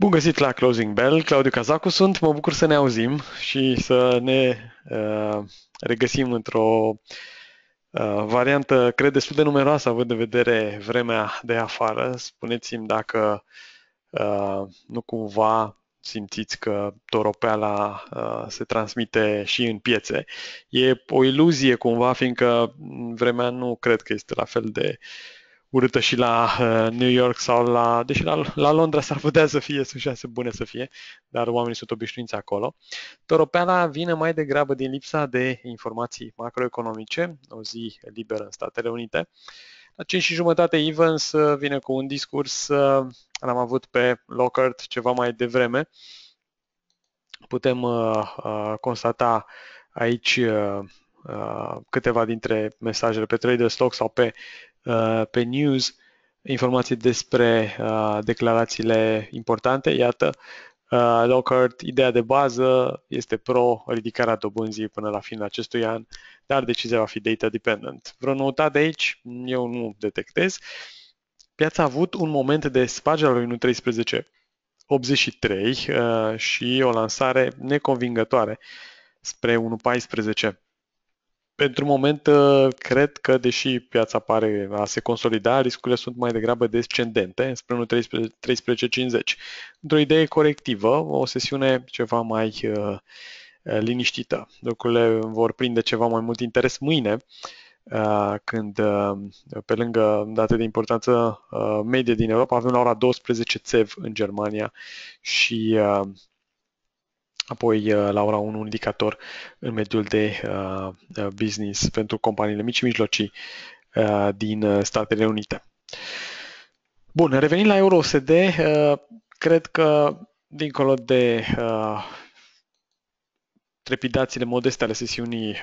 Bun găsit la Closing Bell, Claudiu Cazacu sunt, mă bucur să ne auzim și să ne uh, regăsim într-o uh, variantă, cred, destul de numeroasă, având în vedere vremea de afară. Spuneți-mi dacă uh, nu cumva simțiți că toropeala uh, se transmite și în piețe. E o iluzie cumva, fiindcă vremea nu cred că este la fel de uh, urâtă și la uh, New York sau la, deși la, la Londra s-ar putea să fie, sunt șanse bune să fie, dar oamenii sunt obișnuiți acolo. Toropeala vine mai degrabă din lipsa de informații macroeconomice, o zi liberă în Statele Unite. La 5 și jumătate Evans uh, vine cu un discurs, uh, l-am avut pe Lockhart ceva mai devreme. Putem uh, uh, constata aici uh, câteva dintre mesajele pe Trader Stock sau pe Uh, pe news informații despre uh, declarațiile importante. Iată, uh, Lockhart, ideea de bază este pro ridicarea dobânzii până la finul acestui an, dar decizia va fi data dependent. Vreo noutate aici? Eu nu detectez. Piața a avut un moment de spargere al lui 13 83 și o lansare neconvingătoare spre 1.14. Pentru moment, uh, cred că, deși piața pare a se consolida, riscurile sunt mai degrabă descendente, spre 1.13.50. 13, Într-o idee corectivă, o sesiune ceva mai uh, uh, liniștită. Lucrurile vor prinde ceva mai mult interes mâine, când, pe lângă date de importanță medie din Europa, avem la ora 12 țev în Germania și apoi uh, la ora 1 un indicator în mediul de uh, uh, business pentru companiile mici și mijlocii din Statele Unite. Bun, revenind la EuroSD, cred că dincolo de trepidațiile modeste ale sesiunii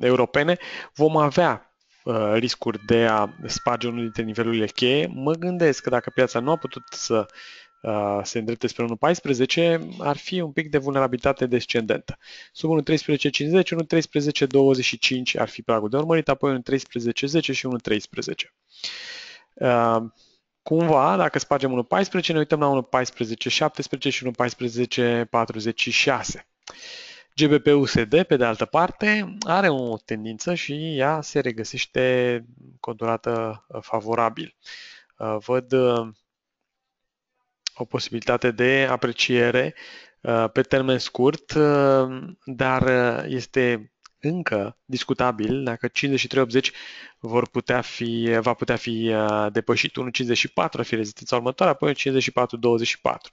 europene, vom avea riscuri de a sparge unul dintre nivelurile cheie. Mă gândesc că dacă piața nu a putut să uh, se îndrepte spre 1.14, ar fi un pic de vulnerabilitate descendentă. Sub 1.13.50, 1.13.25 ar fi pragul de urmărit, apoi 1.13.10 și 1.13. Uh, Cumva, dacă spargem 1.14, ne uităm la 1.14.17 și 1.14.46. GBP-USD, pe de altă parte, are o tendință și ea se regăsește cu o durată favorabil. Uh, Văd uh, o posibilitate de apreciere uh, pe termen scurt, uh, dar uh, este încă discutabil dacă 5380 vor putea fi, va putea fi depășit 1.54 ar fi rezistența următoare, apoi 54 24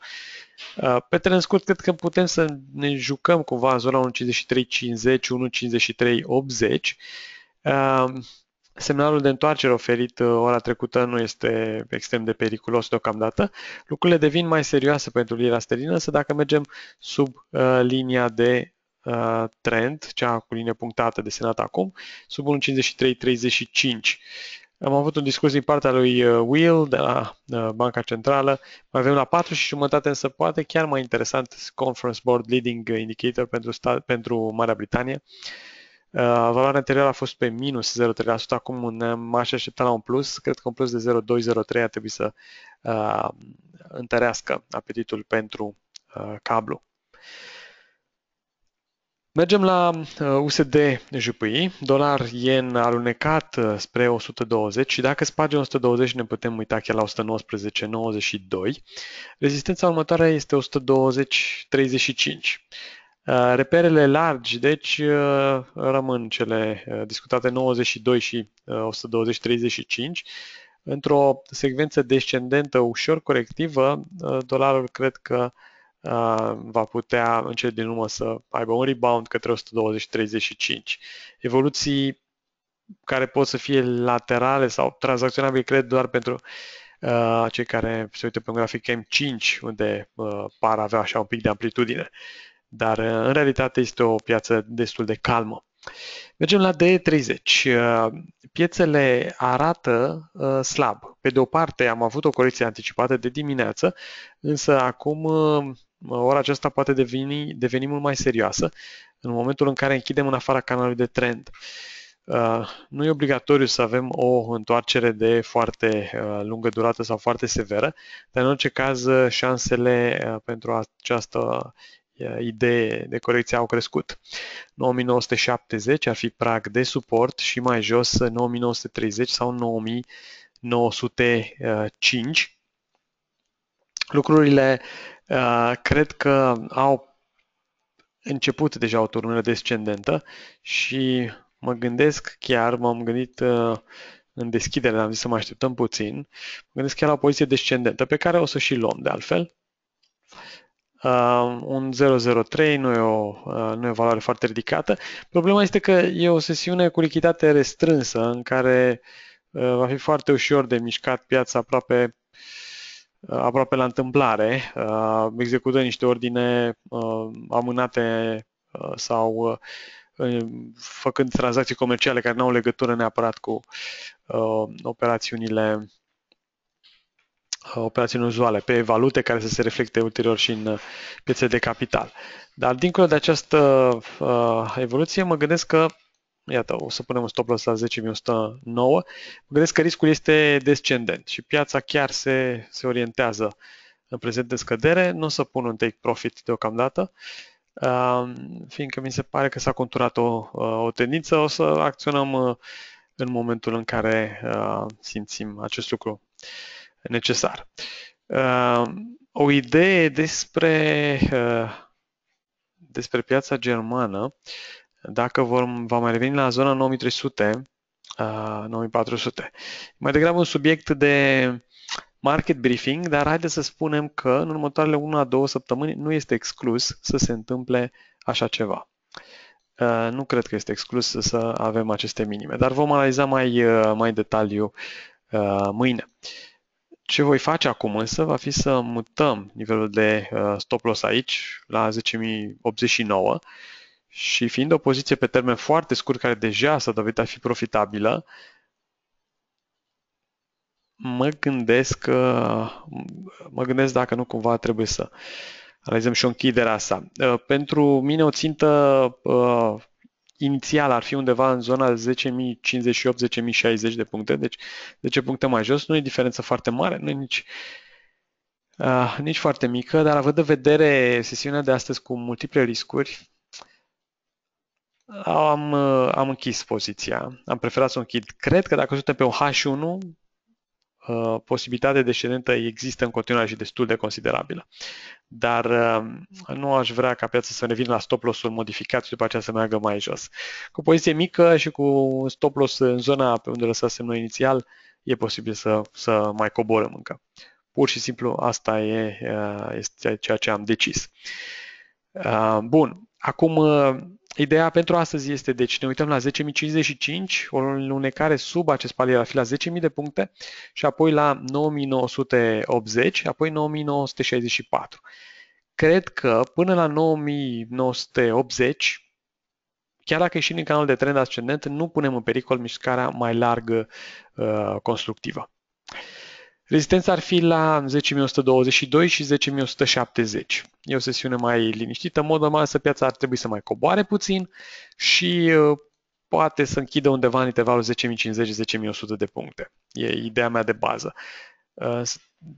Pe termen scurt, cred că putem să ne jucăm cumva în zona 153 80 semnalul de întoarcere oferit uh, ora trecută nu este extrem de periculos deocamdată. Lucrurile devin mai serioase pentru lira sterlină, să dacă mergem sub uh, linia de uh, trend, cea cu linie punctată desenată acum, sub 1.5335. Am avut un discurs din partea lui uh, Will de la uh, Banca Centrală. Mai avem la 4 și jumătate, însă poate chiar mai interesant Conference Board Leading Indicator pentru, sta- pentru Marea Britanie. Uh, Uh, valoarea anterioară a fost pe minus 0,3%, acum m-aș aștepta la un plus, cred că un plus de 0,2-0,3 ar trebui să uh, întărească apetitul pentru uh, cablu. Mergem la USD uh, JPY. Dolar yen alunecat uh, spre 120 și dacă spargem 120 ne putem uita chiar la 119.92. Rezistența următoare este 120.35. Uh, reperele largi, deci, uh, rămân cele uh, discutate 92 și 120-35. Într-o secvență descendentă ușor corectivă, dolarul cred că va putea în cele din urmă să aibă un rebound către 120-35. Evoluții care pot să fie laterale sau tranzacționabile, cred, doar pentru uh, cei care se uită pe un grafic M5, unde uh, par avea așa un pic de amplitudine dar uh, în realitate este o piață destul de calmă. Mergem la DE30. Uh, piețele arată uh, slab. Pe de o parte am avut o corecție anticipată de dimineață, însă acum ora aceasta poate deveni, deveni mult mai serioasă în momentul în care închidem în afara canalului de trend. Nu e obligatoriu să avem o întoarcere de foarte lungă durată sau foarte severă, dar în orice caz șansele pentru această Uh, idee de corecție au crescut. 9970 ar fi prag de suport și mai jos 9930 uh, sau 9905. Lucrurile uh, cred că au început deja o turnură descendentă și mă gândesc chiar, m-am gândit în deschidere, am zis să mă așteptăm puțin, mă gândesc chiar la o poziție descendentă pe care o să și luăm de altfel. Uh, un 0,03 nu e, o, uh, nu e o valoare foarte ridicată. Problema este că e o sesiune cu lichiditate restrânsă în care uh, va fi foarte ușor de mișcat piața aproape aproape la întâmplare, execută niște ordine amânate sau făcând tranzacții comerciale care nu au legătură neapărat cu operațiunile Uh, operațiuni uzuale, pe valute care să se reflecte ulterior și în uh, piețe de capital. Dar dincolo de această uh, evoluție, mă gândesc că iată, o să punem un stop loss la 10.109, mă gândesc că riscul este descendent și piața chiar se, se orientează în prezent de scădere, nu o să pun un take profit deocamdată, uh, fiindcă mi se pare că s-a conturat o, uh, o tendință, o să acționăm uh, în momentul în care uh, simțim acest lucru. Uh, necesar. Uh, o idee despre, uh, despre piața germană, dacă vom, va mai reveni la zona 9300, 9400. Uh, mai degrabă un subiect de market briefing, dar haideți să spunem că în următoarele 1-2 săptămâni nu este exclus să se întâmple așa ceva. Nu cred că este exclus să avem aceste minime, dar vom analiza mai, mai detaliu mâine. Ce voi face acum însă va fi să mutăm nivelul de uh, stop loss aici la 10.089 și fiind o poziție pe termen foarte scurt care deja s-a dovedit a fi profitabilă, mă gândesc, că, mă gândesc dacă nu cumva trebuie să analizăm și o închidere asta. Uh, pentru mine o țintă uh, inițial ar fi undeva în zona 10.058-10.060 de puncte, deci 10 puncte mai jos, nu e diferență foarte mare, nu e nici, uh, nici foarte mică, dar având în vedere sesiunea de astăzi cu multiple riscuri, am, am închis poziția, am preferat să o închid. Cred că dacă suntem pe un H1, uh, posibilitatea descendentă există în continuare și destul de considerabilă. Dar uh, nu aș vrea ca piața să ne vină la stop loss-ul modificat și după aceea să meargă mai jos. Cu poziție mică și cu stop loss în zona pe unde lăsasem noi inițial, e posibil să, să mai coborăm încă. Pur și simplu asta e, uh, este ceea ce am decis. Uh, bun, acum uh, Ideea pentru astăzi este, deci ne uităm la 10.055, o lunecare sub acest palier ar fi la 10.000 de puncte și apoi la 9.980, apoi 9.964. Cred că până la 9.980, chiar dacă ieșim din canalul de trend ascendent, nu punem în pericol mișcarea mai largă uh, constructivă. Rezistența ar fi la 10.122 și 10.170. E o sesiune mai liniștită. În mod normal, să piața ar trebui să mai coboare puțin și poate să închidă undeva în intervalul 10.050-10.100 de puncte. E ideea mea de bază.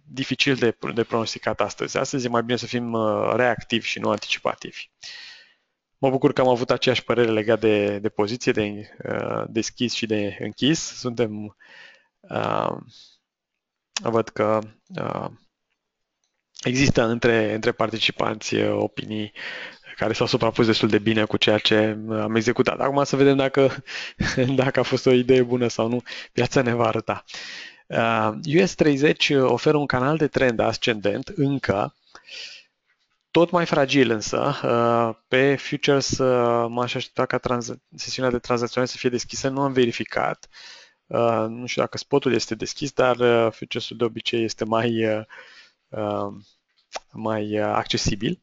Dificil de, de pronosticat astăzi. Astăzi e mai bine să fim reactivi și nu anticipativi. Mă bucur că am avut aceeași părere legat de, de poziție, de deschis și de închis. Suntem uh, Văd că există între, între participanți opinii care s-au suprapus destul de bine cu ceea ce am executat. Acum să vedem dacă, dacă a fost o idee bună sau nu. Viața ne va arăta. US 30 oferă un canal de trend ascendent încă, tot mai fragil însă. pe futures m-aș aștepta ca trans- sesiunea de tranzacționare să fie deschisă, nu am verificat. Uh, Uh, nu știu dacă spotul este deschis, dar uh, futures de obicei este mai, uh, um, mai uh, accesibil.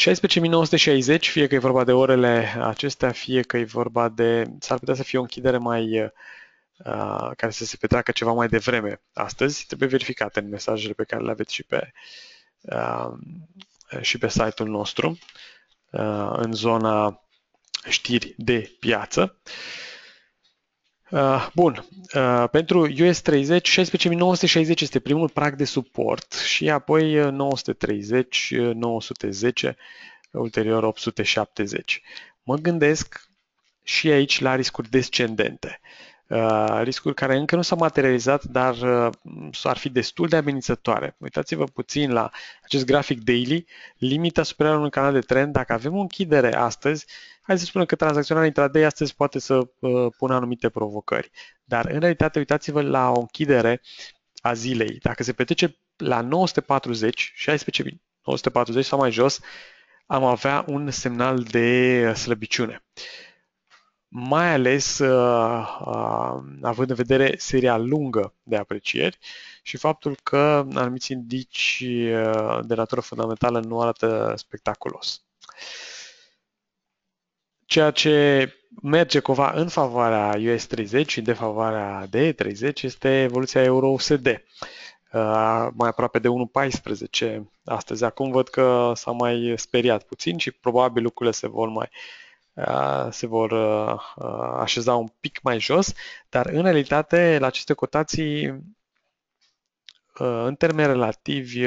16.960, fie că e vorba de orele acestea, fie că e vorba de... s-ar putea să fie o închidere mai care să se petreacă ceva mai devreme astăzi, trebuie verificate în mesajele pe care le aveți și pe, și pe site-ul nostru, în zona știri de piață. Uh, Uh, bun, uh, pentru US30 16960 este primul prag de suport și apoi 930, ah, 910, ulterior 870. Mă gândesc și aici la riscuri descendente. Uh, riscuri care încă nu s-au materializat, dar uh, ar fi destul de amenințătoare. Uitați-vă puțin la acest grafic daily, limita superioară unui canal de trend. Dacă avem o închidere astăzi, hai să spunem că tranzacționarea intraday astăzi poate să uh, pună anumite provocări. Dar în realitate, uitați-vă la o închidere a zilei. Dacă se petrece la 940, 16, 940 sau mai jos, am avea un semnal de slăbiciune. Uh, mai ales uh, uh, având în vedere seria lungă de aprecieri și faptul că anumiți indici uh, de natură fundamentală nu arată spectaculos. Ceea ce merge cumva în favoarea US 30 și în defavoarea de 30 este evoluția euro-USD. mai aproape de 1.14 astăzi. Acum văd că s-a mai speriat puțin și probabil lucrurile se vor mai uh, se vor așeza un pic mai jos, dar în realitate la aceste cotații în termeni relativi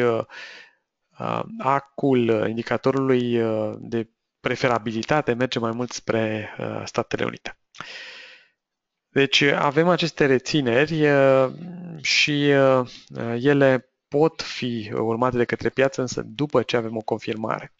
acul indicatorului de preferabilitate merge mai mult spre Statele Unite. Deci avem aceste rețineri și ele pot fi urmate de către piață, însă după ce avem o confirmare.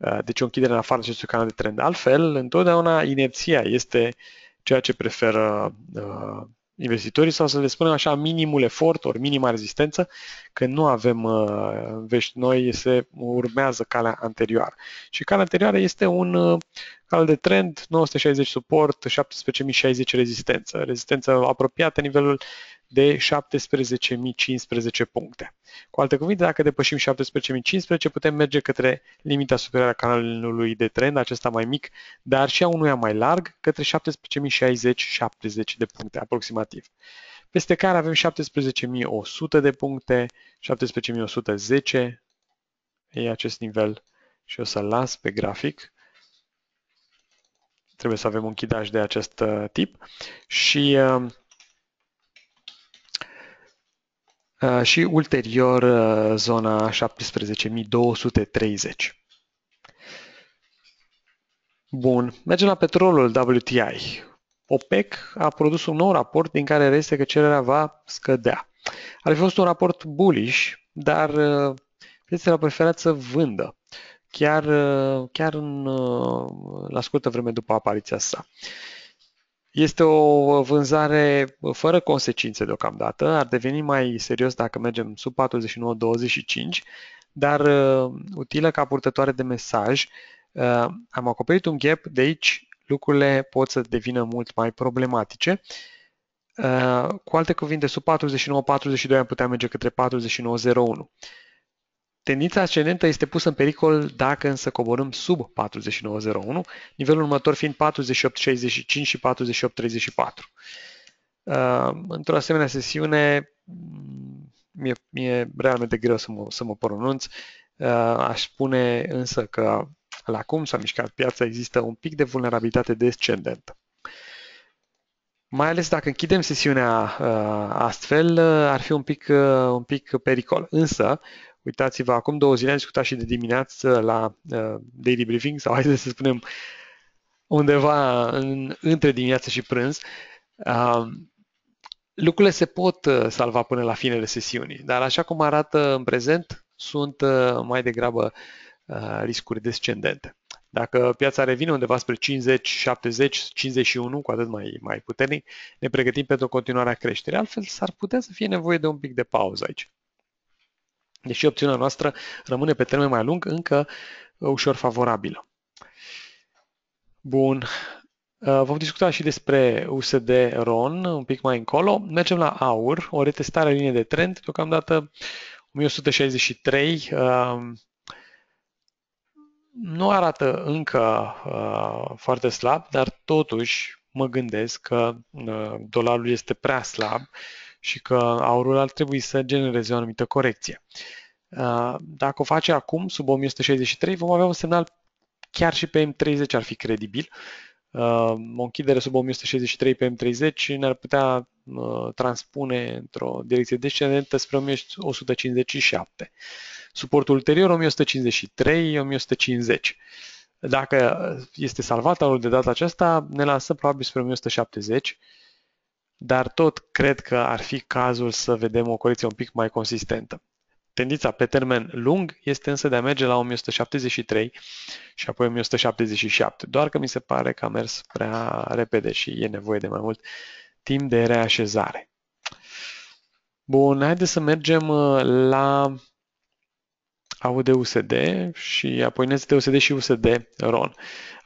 Uh, deci o închidere în afară acestui canal de trend. Altfel, întotdeauna inerția este ceea ce preferă uh, investitorii sau să le spunem așa minimul efort, ori minima rezistență, că nu avem uh, vești noi, se urmează calea anterioară. Și calea anterioară este un uh, cal de trend, 960 suport, 17.060 rezistență. Rezistență apropiată nivelul de 17.015 puncte. Cu alte cuvinte, dacă depășim 17.015, putem merge către limita superioară a canalului de trend, acesta mai mic, dar și a unuia mai larg, către 17.060-70 de puncte aproximativ. Peste care avem 17.100 de puncte, 17.110, e acest nivel și o să-l las pe grafic trebuie să avem un chidaj de acest uh, tip și uh, Uh, și ulterior uh, zona 17230. Bun, mergem la petrolul WTI. OPEC a produs un nou raport din care reiese că cererea va scădea. Ar fi fost un raport bullish, dar piețele uh, au preferat să vândă chiar, chiar în, la scurtă vreme după apariția sa. Este o vânzare fără consecințe deocamdată, ar deveni mai serios dacă mergem sub 49.25, dar uh, utilă ca purtătoare de mesaj. Uh, am acoperit un gap, de aici lucrurile pot să devină mult mai problematice. Uh, cu alte cuvinte, sub 49.42 am putea merge către 49.01. Tendința ascendentă este pusă în pericol dacă însă coborâm sub 4901, nivelul următor fiind 4865 și 4834. Uh, într-o asemenea sesiune, mm, mi-e, e realmente greu să mă, să mă pronunț, uh, aș spune însă că la cum s-a mișcat piața există un pic de vulnerabilitate descendentă. Mai ales dacă închidem sesiunea uh, astfel, uh, ar fi un pic, uh, un pic pericol. Însă, uitați-vă, acum două zile am discutat și de dimineață la uh, daily briefing sau hai să spunem undeva în, între dimineață și prânz, uh, lucrurile se pot uh, salva până la finele sesiunii, dar așa cum arată în prezent, sunt uh, mai degrabă uh, riscuri descendente. Dacă piața revine undeva spre 50, 70, 51, cu atât mai, mai puternic, ne pregătim pentru continuarea creșterii. Altfel, s-ar putea să fie nevoie de un pic de pauză aici. Deși opțiunea noastră rămâne pe termen mai lung, încă ușor favorabilă. Bun. Uh, vom discuta și despre USD RON un pic mai încolo. Mergem la AUR, o retestare linie de trend, deocamdată 1163 nu arată încă uh, foarte slab, dar totuși mă gândesc că uh, dolarul este prea slab și că aurul ar trebui să genereze o anumită corecție. Uh, dacă o face acum, sub 1163, vom avea un semnal chiar și pe M30 ar fi credibil. Uh, o închidere sub 1163 pe M30 ne-ar putea transpune într-o direcție descendentă spre 1157. Suportul ulterior 1153, 1150. Dacă este salvat anul de data aceasta, ne lansăm probabil spre 1170, dar tot cred că ar fi cazul să vedem o corecție un pic mai consistentă. Tendința pe termen lung este însă de a merge la 1173 și apoi 1177, doar că mi se pare că a mers prea repede și e nevoie de mai mult uh, timp de reașezare. Bun, haideți să mergem uh, la AUD-USD și apoi NSD-USD și USD-RON.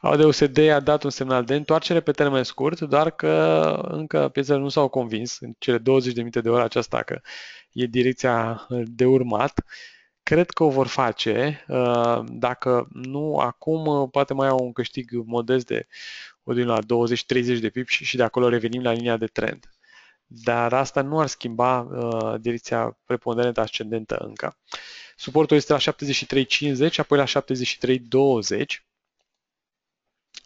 AUD-USD a dat un semnal de întoarcere pe termen scurt, doar că încă piețele nu s-au convins în cele 20.000 de ore aceasta că e direcția de urmat. Uh, Cred că o vor face, uh, dacă nu acum, uh, poate mai au un câștig modest de o din la 20-30 de pip și de acolo revenim la linia de trend. Dar asta nu ar schimba uh, direcția preponderentă ascendentă încă. Suportul este la 73.50, apoi la 73.20.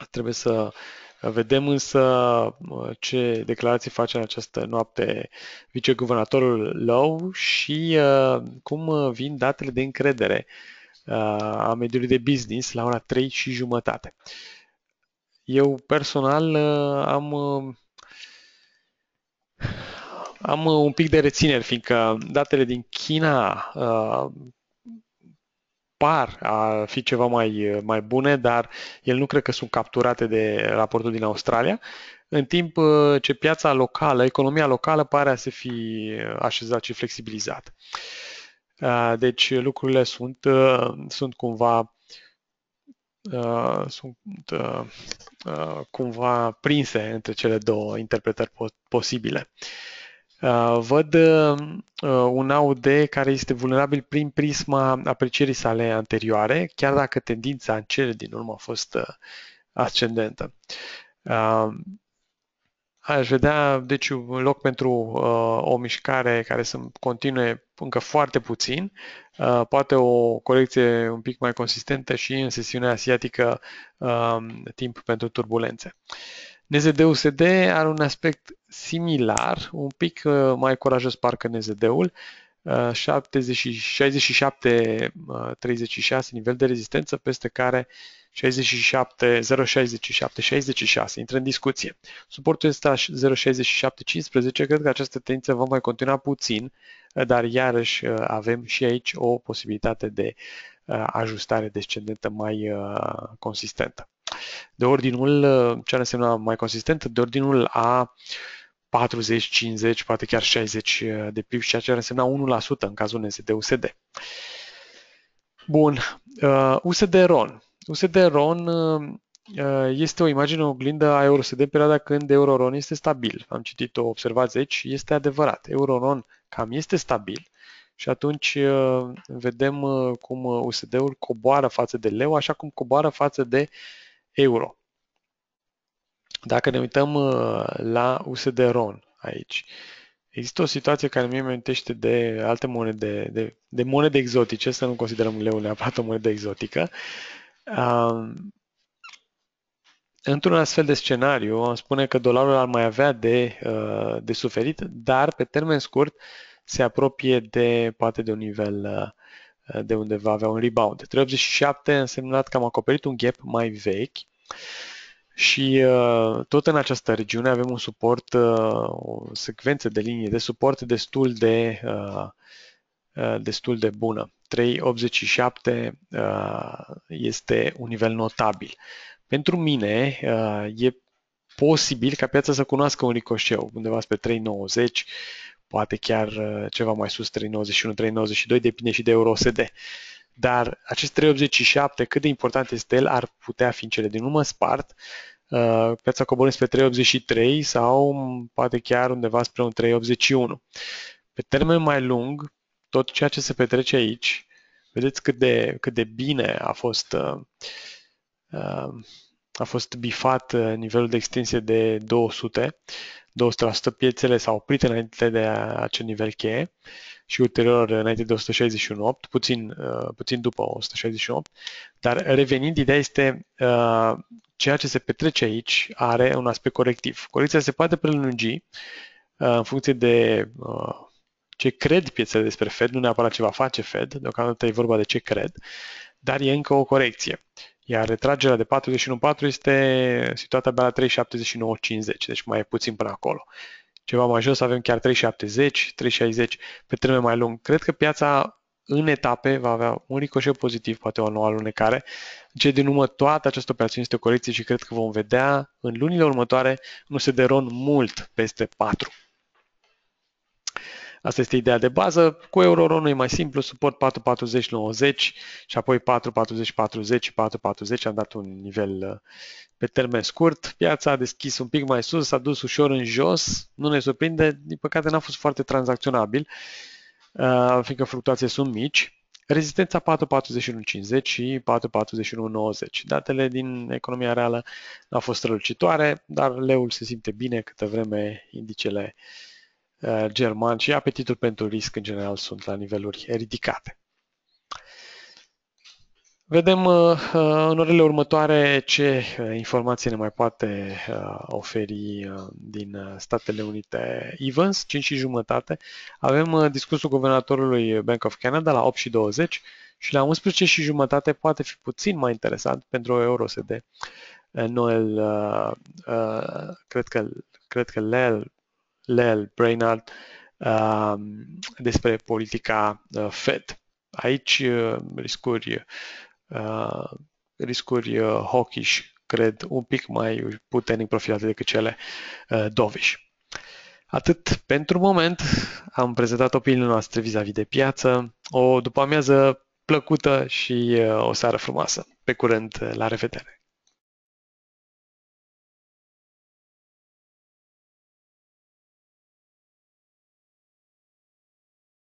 Trebuie să Vedem însă ce declarații face în această noapte viceguvernatorul Low și ă, cum vin datele de încredere ă, a mediului de business la ora 3 și jumătate. Eu personal ă, am am un pic de rețineri, fiindcă datele din China par a fi ceva mai, mai bune, dar el nu cred că sunt capturate de raportul din Australia, în timp uh, ce piața locală, economia locală pare a se fi uh, așezat și flexibilizat. Uh, deci lucrurile sunt, sunt cumva sunt cumva prinse între cele două interpretări posibile. Uh, văd uh, uh, un AUD care este vulnerabil prin prisma aprecierii sale anterioare, chiar dacă tendința în cele din urmă a fost ascendentă. Aș vedea, deci, un loc pentru o mișcare care să continue încă foarte puțin, poate o colecție un pic mai consistentă și în sesiunea asiatică timp pentru turbulențe. NZDUSD usd are un aspect similar, un pic uh, mai curajos parcă NZD-ul, 67-36 uh, uh, nivel de rezistență peste care 67, 067, 66 intră în discuție. Suportul este la 067-15, cred că această tendință va mai continua puțin, dar iarăși avem și aici o posibilitate de ajustare descendentă mai consistentă de ordinul, ce ar însemna mai consistent, de ordinul a 40, 50, poate chiar 60 eh, de PIB, ceea ce ar însemna 1% în cazul de usd Bun, eh, USD-RON. USD-RON eh, este o imagine oglindă a EURUSD, în perioada când EUR/RON este stabil. Am citit-o, observați aici, este adevărat. EUR/RON cam este stabil și atunci vedem cum USD-ul coboară față de leu, așa cum coboară față de uh, euro. Dacă ne uităm uh, la USD RON aici, există o situație care mie mi amintește de alte monede, de, de monede exotice, să nu considerăm leul neapărat o monedă exotică. Um, într-un astfel de scenariu, am spune că dolarul ar mai avea de, uh, de suferit, dar pe termen scurt se apropie de poate de un nivel uh, de unde va avea un rebound. 387 însemnat că am acoperit un gap mai vechi și uh, tot în această regiune avem un suport, uh, o secvență de linii de suport destul de, uh, destul de bună. 3.87 este un nivel notabil. Pentru mine e posibil ca piața să cunoască un ricoșeu undeva spre 3.90, poate chiar ceva mai sus, 3.91, 3.92, depinde și de EUROSD. Dar acest 387, cât de important este el, ar putea fi în cele din urmă spart, uh, piața coborând spre 383 sau poate chiar undeva spre un 381. Pe termen mai lung, tot ceea ce se petrece aici, vedeți cât de, cât de bine a fost uh, uh, a fost bifat uh, nivelul de extinție de 200, 200% piețele s-au oprit înainte de acel nivel cheie și ulterior uh, înainte de 168, puțin, uh, puțin după 168, dar revenind, ideea este ceea ce se petrece aici are un aspect corectiv. Corecția se poate prelungi în funcție de ce cred piețele despre Fed, nu neapărat ce va face Fed, deocamdată e vorba de ce cred, dar e încă o corecție. Iar retragerea de 41.4 este situată abia la 3.79.50, deci mai e puțin până acolo. Ceva mai jos avem chiar 3.70, 3.60 pe termen mai lung. Cred că piața în etape va avea un ricoșet pozitiv, poate o nouă alunecare. Ce din urmă, toată această operație este o corecție și cred că vom vedea în lunile următoare un sederon mult peste 4. Asta este ideea de bază. Cu Euroronul e mai simplu, suport 4,40-90 și apoi 440 40 440 am dat un nivel uh, pe termen scurt. Piața a deschis un pic mai sus, s-a dus ușor în jos, nu ne surprinde, din păcate n-a fost foarte tranzacționabil, uh, fiindcă fluctuații sunt mici. Rezistența 441.50 și 441.90. Datele din economia reală au fost strălucitoare, dar leul se simte bine câtă vreme indicele uh, Uh, german. și apetitul pentru risc în general sunt la niveluri ridicate. Vedem uh, uh, în orele următoare ce informații ne mai poate oferi din Statele Unite Evans, 5 și jumătate. Avem discursul guvernatorului Bank of Canada la 8 și 20 și la 11 și jumătate poate fi puțin mai interesant pentru EuroSD. Noel, cred că, cred că Lel Lel Brainard um, despre politica uh, Fed. Aici uh, riscuri, uh, riscuri hawkish, cred, un pic mai puternic profilate decât cele dovish. Atât pentru moment. Am prezentat opiniile noastre vis-a-vis de piață. O după amiază plăcută și o seară frumoasă. Pe curând, la revedere!